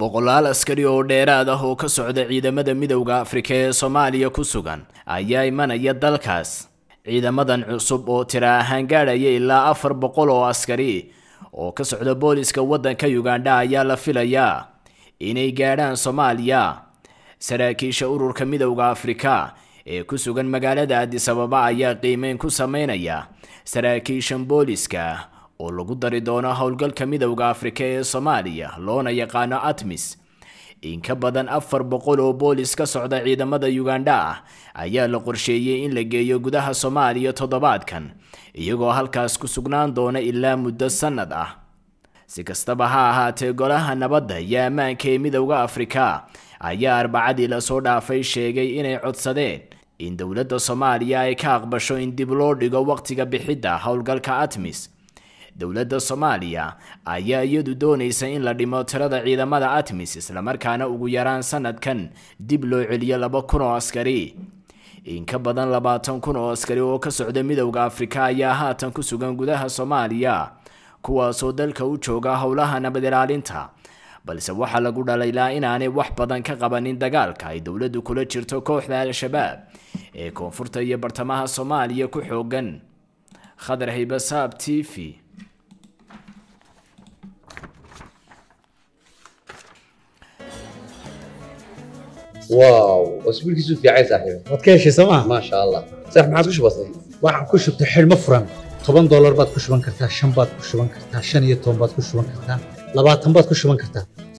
boqolaal askari oo dheeraad ah oo ka socda ciidamada midowda afrika ee soomaaliya ku sugan ayaa imanaya dalkaas ciidamadan cusub oo tira ahaan gaadhaya ilaa afar boqol oo askari oo ka socda booliska waddanka ugandha ayaa la filayaa inay gaadhaan soomaaliya saraakiisha ururka midowda afrika ee ku sugan magaalada adis ayaa qiimeyn ku sameynaya saraakiishan booliska oo lagu dari doono howlgalka midowda afrika ee soomaaliya loona yaqaano atmis in ka badan afar boqol oo boolis ka socda ciidamada ugandha ah ayaa la qorsheeyey in la geeyo gudaha soomaaliya toddobaadkan iyagoo halkaas ku sugnaan doona ilaa muddo sannad ah si kastaba ha ahaatee golaha nabadda iyo ammaanka ee midowda afrika ayaa arbacadii lasoo dhaafay sheegay inay codsadeen in dowladda soomaaliya ay ka aqbasho in dib loo dhigo wakhtiga bixidda howlgalka atmis dowladda soomaaliya ayaa iyadu doonaysa in la dhimo tirada ciidamada atmis islamarkaana ugu yaraan sanadkan dib loo celiyo laba kun oo askari in ka badan labaatan kun oo askari oo ka socda midowda afrika ayaa haatan ku sugan gudaha soomaaliya kuwaasoo dalka u jooga howlaha nabad ilaalinta balse waxaa lagu dhalaylaa inaanay wax badan ka qabanin dagaalka ay dowladdu kula jirto kooxda al-shabaab ee koonfurta iyo bartamaha soomaaliya ku xoogan khadar haybe saab t v واو asbuulkiisu fiicay saaxiibe waad ka heshay soo maa maasha allah saax maxaad ku shubatay waxaan ku shubtay xidhmo furan toban doolar baad ku shuban kartaa shan baad ku shuban kartaa shan iyo toban baad ku shuban kartaa labaatan baad ku shuban kartaa